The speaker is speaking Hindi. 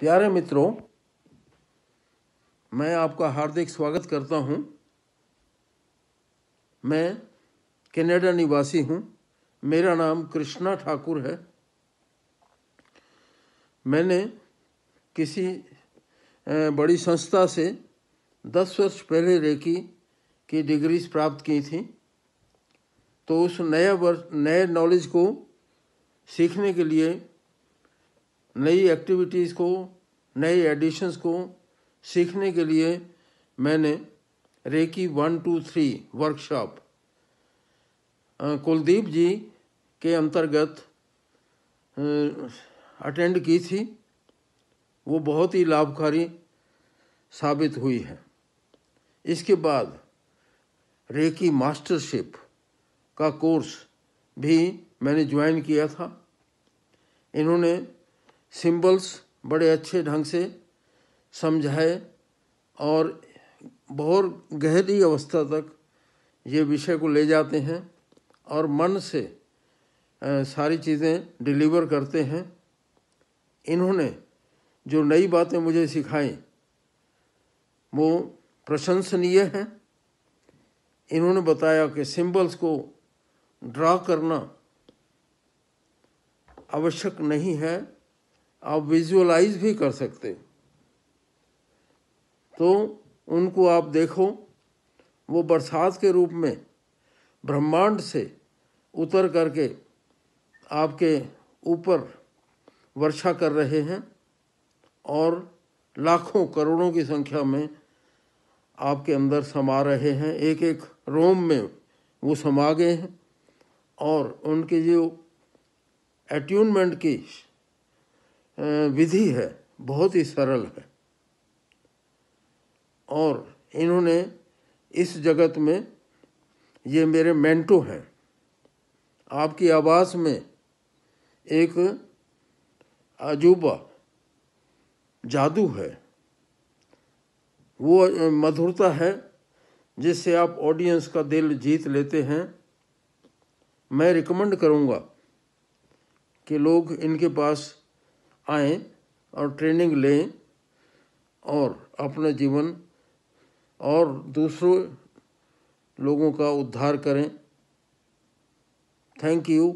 प्यारे मित्रों मैं आपका हार्दिक स्वागत करता हूं मैं कनाडा निवासी हूं मेरा नाम कृष्णा ठाकुर है मैंने किसी बड़ी संस्था से दस वर्ष पहले रेकी की डिग्रीज प्राप्त की थी तो उस नए वर्ष नए नॉलेज को सीखने के लिए नई एक्टिविटीज़ को नए एडिशंस को सीखने के लिए मैंने reiki one two three workshop Kuldeep ji के अंतर्गत अटेंड की थी वो बहुत ही लाभकारी साबित हुई है इसके बाद रेकी मास्टरशिप का कोर्स भी मैंने ज्वाइन किया था इन्होंने सिंबल्स बड़े अच्छे ढंग से समझाए और बहुत गहरी अवस्था तक ये विषय को ले जाते हैं और मन से सारी चीज़ें डिलीवर करते हैं इन्होंने जो नई बातें मुझे सिखाई वो प्रशंसनीय हैं इन्होंने बताया कि सिंबल्स को ड्रा करना आवश्यक नहीं है आप विजुअलाइज भी कर सकते हो तो उनको आप देखो वो बरसात के रूप में ब्रह्मांड से उतर करके आपके ऊपर वर्षा कर रहे हैं और लाखों करोड़ों की संख्या में आपके अंदर समा रहे हैं एक एक रोम में वो समा गए हैं और उनके जो एट्यूनमेंट की विधि है बहुत ही सरल है और इन्होंने इस जगत में ये मेरे मेंटो हैं आपकी आवाज़ में एक अजूबा जादू है वो मधुरता है जिससे आप ऑडियंस का दिल जीत लेते हैं मैं रिकमेंड करूँगा कि लोग इनके पास आए और ट्रेनिंग लें और अपना जीवन और दूसरों लोगों का उद्धार करें थैंक यू